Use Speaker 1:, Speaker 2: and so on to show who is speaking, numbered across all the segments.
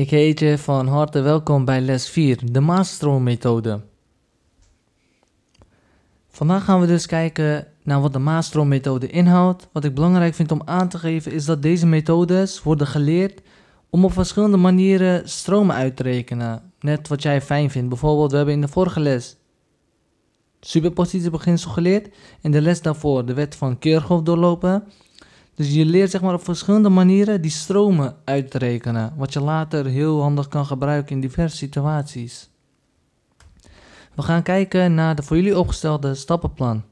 Speaker 1: Ik heet je van harte welkom bij les 4, de Maastroommethode. methode Vandaag gaan we dus kijken naar wat de maastroommethode methode inhoudt. Wat ik belangrijk vind om aan te geven is dat deze methodes worden geleerd om op verschillende manieren stromen uit te rekenen. Net wat jij fijn vindt. Bijvoorbeeld, we hebben in de vorige les superpositiebeginsel geleerd. In de les daarvoor de wet van Kirchhoff doorlopen. Dus je leert zeg maar op verschillende manieren die stromen uitrekenen, wat je later heel handig kan gebruiken in diverse situaties. We gaan kijken naar de voor jullie opgestelde stappenplan.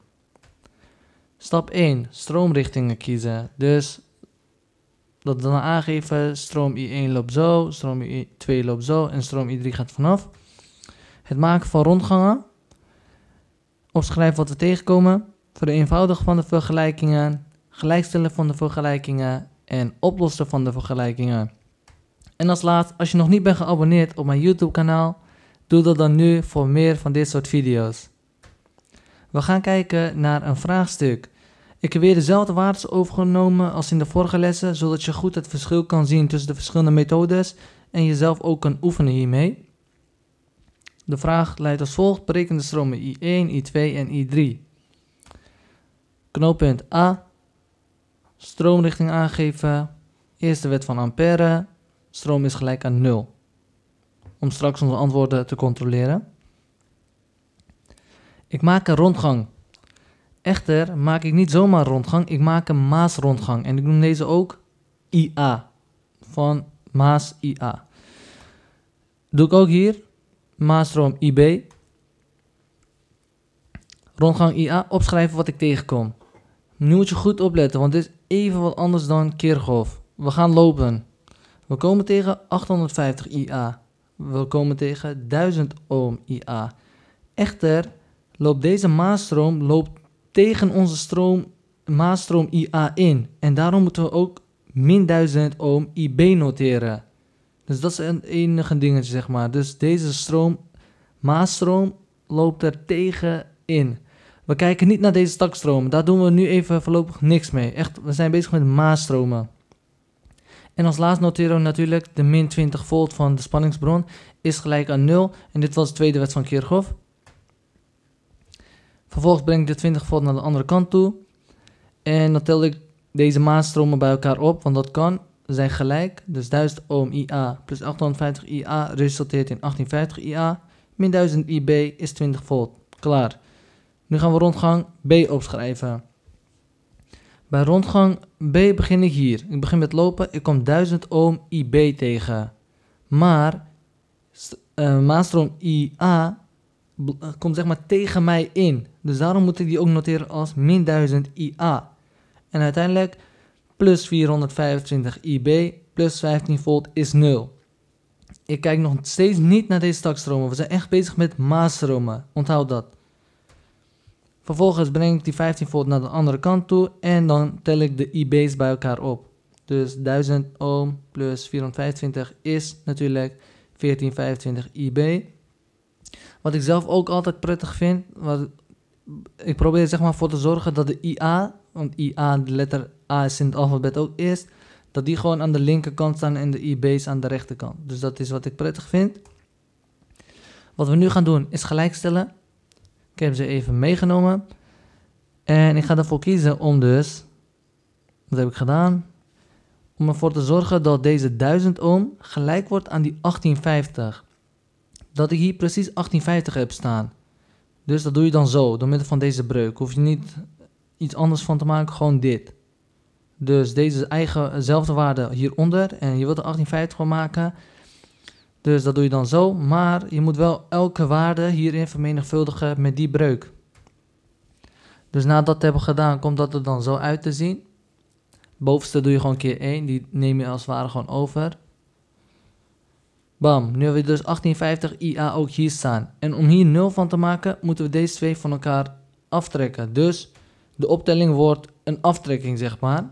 Speaker 1: Stap 1. Stroomrichtingen kiezen. Dus dat dan aangeven, stroom I1 loopt zo, stroom I2 loopt zo en stroom I3 gaat vanaf. Het maken van rondgangen. Opschrijven wat we tegenkomen. Vereenvoudigen van de vergelijkingen gelijkstellen van de vergelijkingen en oplossen van de vergelijkingen. En als laatst, als je nog niet bent geabonneerd op mijn YouTube kanaal, doe dat dan nu voor meer van dit soort video's. We gaan kijken naar een vraagstuk. Ik heb weer dezelfde waardes overgenomen als in de vorige lessen, zodat je goed het verschil kan zien tussen de verschillende methodes en jezelf ook kan oefenen hiermee. De vraag leidt als volgt: bereken de stromen I1, I2 en I3. Knooppunt A. Stroomrichting aangeven. Eerste wet van Ampère. Stroom is gelijk aan 0. Om straks onze antwoorden te controleren. Ik maak een rondgang. Echter maak ik niet zomaar rondgang, ik maak een Maas-rondgang. En ik noem deze ook IA. Van Maas IA. Doe ik ook hier. Maasstroom IB. Rondgang IA, opschrijven wat ik tegenkom. Nu moet je goed opletten, want dit is even wat anders dan Kirchhoff. We gaan lopen. We komen tegen 850 IA. We komen tegen 1000 ohm IA. Echter loopt deze maastroom loopt tegen onze stroom, maastroom IA in. En daarom moeten we ook min 1000 ohm IB noteren. Dus dat is het enige dingetje, zeg maar. Dus deze stroom, maastroom loopt er tegen in. We kijken niet naar deze stakstroom. Daar doen we nu even voorlopig niks mee. Echt, we zijn bezig met maastromen. En als laatste noteren we natuurlijk de min 20 volt van de spanningsbron is gelijk aan 0. En dit was de tweede wet van Kirchhoff. Vervolgens breng ik de 20 volt naar de andere kant toe. En dan tel ik deze maastromen bij elkaar op, want dat kan. Ze zijn gelijk, dus 1000 ohm IA plus 850 IA resulteert in 1850 IA. Min 1000 IB is 20 volt. Klaar. Nu gaan we rondgang B opschrijven. Bij rondgang B begin ik hier. Ik begin met lopen. Ik kom 1000 ohm IB tegen. Maar uh, eh, IA eh, komt zeg maar tegen mij in. Dus daarom moet ik die ook noteren als min 1000 IA. En uiteindelijk plus 425 IB plus 15 volt is 0. Ik kijk nog steeds niet naar deze takstromen. We zijn echt bezig met maastromen. Onthoud dat. Vervolgens breng ik die 15 volt naar de andere kant toe en dan tel ik de IB's bij elkaar op. Dus 1000 ohm plus 425 is natuurlijk 1425 IB. E wat ik zelf ook altijd prettig vind, wat ik probeer zeg maar voor te zorgen dat de IA, want IA, de letter A is in het alfabet ook is, dat die gewoon aan de linkerkant staan en de IB's aan de rechterkant. Dus dat is wat ik prettig vind. Wat we nu gaan doen is gelijkstellen. Ik heb ze even meegenomen. En ik ga ervoor kiezen om dus, wat heb ik gedaan? Om ervoor te zorgen dat deze 1000 ohm gelijk wordt aan die 1850. Dat ik hier precies 1850 heb staan. Dus dat doe je dan zo, door middel van deze breuk. Hoef je niet iets anders van te maken, gewoon dit. Dus deze eigen, zelfde waarde hieronder en je wilt er 1850 van maken. Dus dat doe je dan zo, maar je moet wel elke waarde hierin vermenigvuldigen met die breuk. Dus nadat te hebben gedaan, komt dat er dan zo uit te zien. Bovenste doe je gewoon keer 1, die neem je als het ware gewoon over. Bam, nu hebben we dus 1850 IA ook hier staan. En om hier 0 van te maken, moeten we deze twee van elkaar aftrekken. Dus de optelling wordt een aftrekking, zeg maar.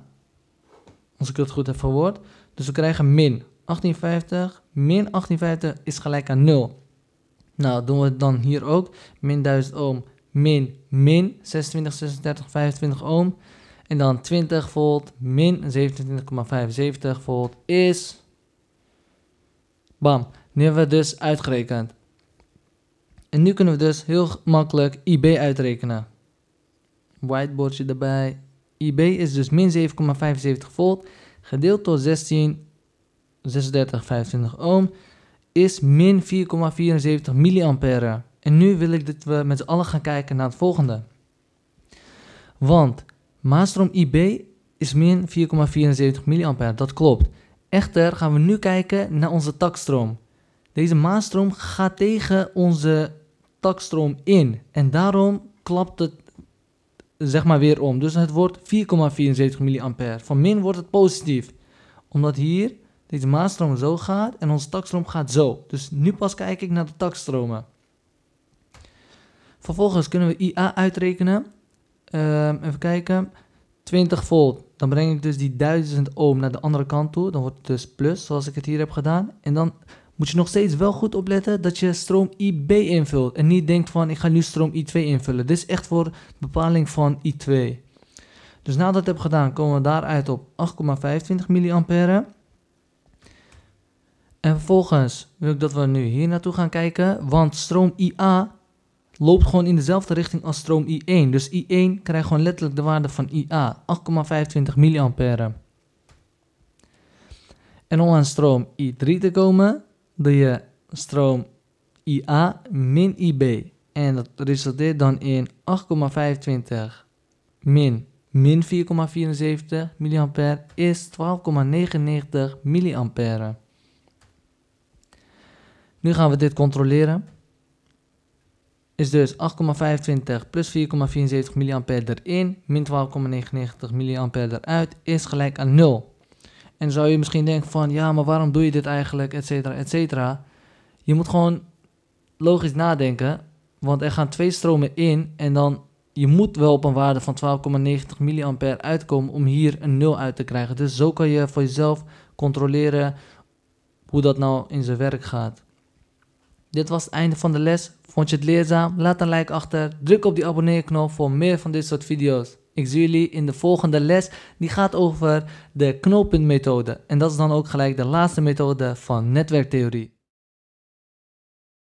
Speaker 1: Als ik het goed heb verwoord. Dus we krijgen min 1850 min 1850 is gelijk aan 0. Nou, doen we het dan hier ook. Min 1000 ohm, min, min 26, 36, 25 ohm. En dan 20 volt, min 27,75 volt is... Bam, nu hebben we dus uitgerekend. En nu kunnen we dus heel makkelijk IB uitrekenen. Whiteboardje erbij. IB is dus min 7,75 volt gedeeld door 16 3625 ohm is min 4,74 milliampère. En nu wil ik dat we met z'n allen gaan kijken naar het volgende. Want Maastrom IB is min 4,74 milliampère, dat klopt. Echter gaan we nu kijken naar onze takstroom. Deze maastroom gaat tegen onze takstroom in. En daarom klapt het zeg maar weer om. Dus het wordt 4,74 milliampère. Van min wordt het positief. Omdat hier deze maanstroom zo gaat en onze takstroom gaat zo. Dus nu pas kijk ik naar de takstromen. Vervolgens kunnen we IA uitrekenen. Um, even kijken. 20 volt. Dan breng ik dus die 1000 ohm naar de andere kant toe. Dan wordt het dus plus, zoals ik het hier heb gedaan. En dan moet je nog steeds wel goed opletten dat je stroom IB invult. En niet denkt van, ik ga nu stroom I2 invullen. Dit is echt voor bepaling van I2. Dus nadat ik heb gedaan, komen we daaruit op 8,25 milliampère. En vervolgens wil ik dat we nu hier naartoe gaan kijken, want stroom IA loopt gewoon in dezelfde richting als stroom I1. Dus I1 krijgt gewoon letterlijk de waarde van IA, 8,25 mA. En om aan stroom I3 te komen, doe je stroom IA min IB. En dat resulteert dan in 8,25 min min 4,74 mA is 12,99 mA. Nu gaan we dit controleren. Is dus 8,25 plus 4,74 mA erin, min 12,99 mA eruit, is gelijk aan 0. En zou je misschien denken van, ja, maar waarom doe je dit eigenlijk, et cetera, et cetera. Je moet gewoon logisch nadenken, want er gaan twee stromen in en dan je moet wel op een waarde van 12,90 mA uitkomen om hier een 0 uit te krijgen. Dus zo kan je voor jezelf controleren hoe dat nou in zijn werk gaat. Dit was het einde van de les. Vond je het leerzaam? Laat een like achter. Druk op die abonneerknop voor meer van dit soort video's. Ik zie jullie in de volgende les. Die gaat over de knooppuntmethode. En dat is dan ook gelijk de laatste methode van netwerktheorie.